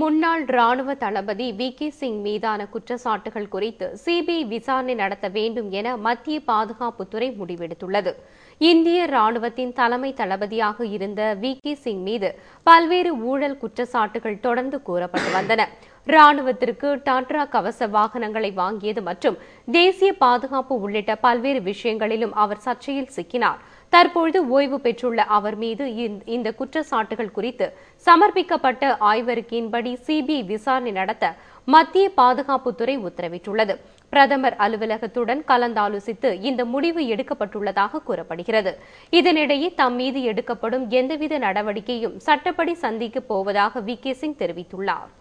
முன்னாள் ராணுவ தளபதி V K Singh மீதான குற்றச்சாட்டுகள் குறித்து சிபிஐ விசாரணை நடத்த வேண்டும் என மத்திய பாதுகாப்புத்துறை முடிவெடுத்துள்ளது இந்திய ராணுவத்தின் தலைமை தளபதியாக இருந்த வி கே சிங் மீது பல்வேறு ஊழல் குற்றச்சாட்டுகள் தொடர்ந்து கூறப்பட்டு வந்தன ராணுவத்திற்கு டாட்ரா கவச வாகனங்களை வாங்கியது மற்றும் தேசிய பாதுகாப்பு உள்ளிட்ட பல்வேறு விஷயங்களிலும் அவர் சர்ச்சையில் சிக்கினார் தற்பொழுது ஓய்வு பெற்றுள்ள அவர் மீது இந்த குற்றச்சாட்டுகள் குறித்து சமர்ப்பிக்கப்பட்ட ஆய்வறிக்கையின்படி சிபிஐ விசாரணை நடத்த மத்திய பாதுகாப்புத்துறை உத்தரவிட்டுள்ளது பிரதமர் அலுவலகத்துடன் கலந்தாலோசித்து இந்த முடிவு எடுக்கப்பட்டுள்ளதாக கூறப்படுகிறது இதனிடையே தம் மீது எடுக்கப்படும் எந்தவித நடவடிக்கையும் சட்டப்படி சந்திக்கப் போவதாக வி கே சிங் தெரிவித்துள்ளாா்